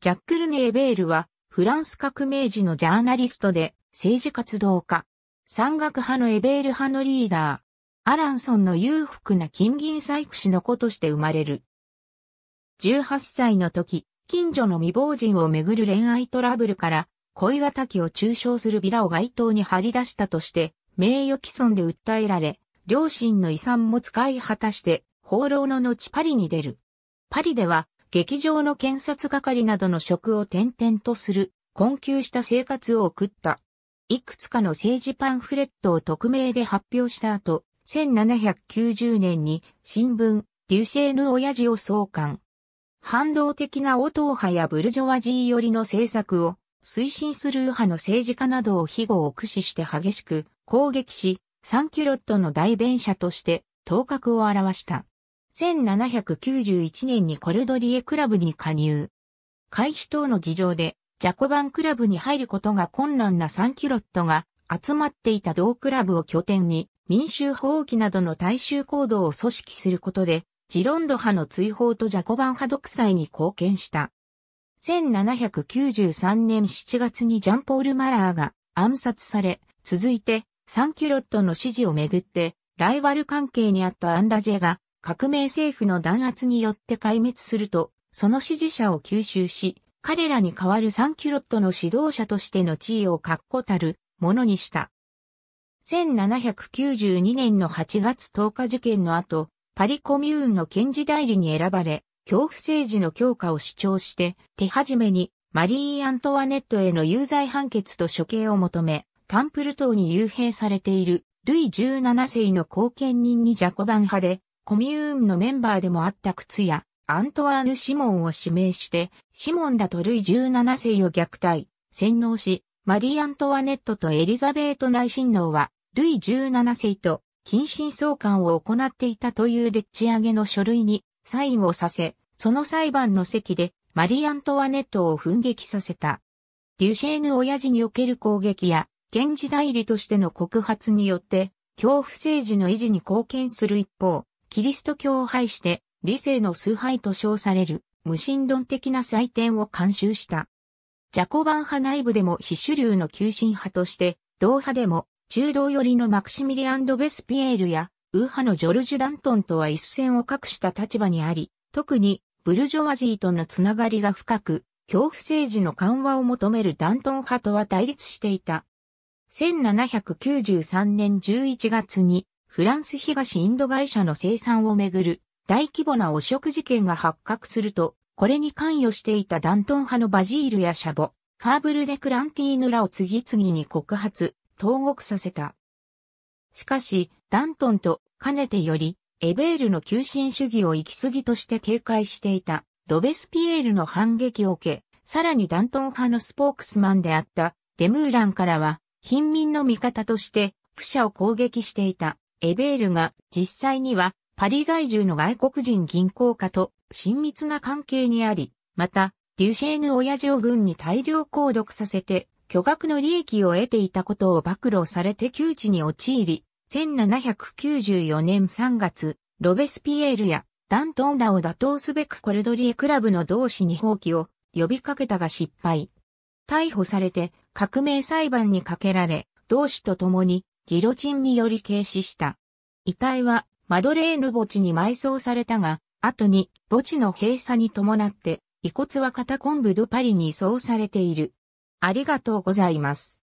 ジャックルネエベールは、フランス革命時のジャーナリストで、政治活動家。山岳派のエベール派のリーダー。アランソンの裕福な金銀採掘師の子として生まれる。18歳の時、近所の未亡人をめぐる恋愛トラブルから、恋敵を中傷するビラを街頭に張り出したとして、名誉毀損で訴えられ、両親の遺産も使い果たして、放浪の後パリに出る。パリでは、劇場の検察係などの職を転々とする、困窮した生活を送った。いくつかの政治パンフレットを匿名で発表した後、1790年に新聞、デュセーヌ親父を創刊。反動的な応答派やブルジョワジー寄りの政策を推進する右派の政治家などを庇護を駆使して激しく攻撃し、サンキュロットの代弁者として頭角を現した。1791年にコルドリエクラブに加入。会費等の事情で、ジャコバンクラブに入ることが困難なサンキュロットが集まっていた同クラブを拠点に民衆放棄などの大衆行動を組織することで、ジロンド派の追放とジャコバン派独裁に貢献した。1793年7月にジャンポール・マラーが暗殺され、続いてサンキュロットの支持をめぐって、ライバル関係にあったアンラジェが革命政府の弾圧によって壊滅すると、その支持者を吸収し、彼らに代わるサンキュロットの指導者としての地位を確固たるものにした。1792年の8月10日事件の後、パリコミューンの検事代理に選ばれ、恐怖政治の強化を主張して、手始めにマリー・アントワネットへの有罪判決と処刑を求め、タンプル島に幽閉されているルイ17世の後見人にジャコバン派でコミューンのメンバーでもあった靴や、アントワーヌ・シモンを指名して、シモンだとルイ17世を虐待、洗脳し、マリー・アントワネットとエリザベート内親王は、ルイ17世と近親相関を行っていたというでっち上げの書類にサインをさせ、その裁判の席でマリー・アントワネットを奮撃させた。デュシェーヌ親父における攻撃や、現時代理としての告発によって、恐怖政治の維持に貢献する一方、キリスト教を排して、理性の崇拝と称される、無神論的な祭典を監修した。ジャコバン派内部でも非主流の急進派として、同派でも、中道寄りのマクシミリアン・ド・ベスピエールや、右派のジョルジュ・ダントンとは一線を画した立場にあり、特に、ブルジョワジーとのつながりが深く、恐怖政治の緩和を求めるダントン派とは対立していた。1793年11月にフランス東インド会社の生産をめぐる大規模な汚職事件が発覚すると、これに関与していたダントン派のバジールやシャボ、ファーブル・レ・クランティーヌらを次々に告発、投獄させた。しかし、ダントンと、かねてより、エベールの急進主義を行き過ぎとして警戒していた、ロベスピエールの反撃を受け、さらにダントン派のスポークスマンであった、デムーランからは、貧民の味方として、不者を攻撃していた。エベールが実際にはパリ在住の外国人銀行家と親密な関係にあり、また、デュシェーヌ親父を軍に大量購読させて、巨額の利益を得ていたことを暴露されて窮地に陥り、1794年3月、ロベスピエールやダントンらを打倒すべくコルドリエクラブの同志に放棄を呼びかけたが失敗。逮捕されて革命裁判にかけられ、同志と共にギロチンにより軽死した。遺体はマドレーヌ墓地に埋葬されたが、後に墓地の閉鎖に伴って遺骨は片昆布ドパリに移送されている。ありがとうございます。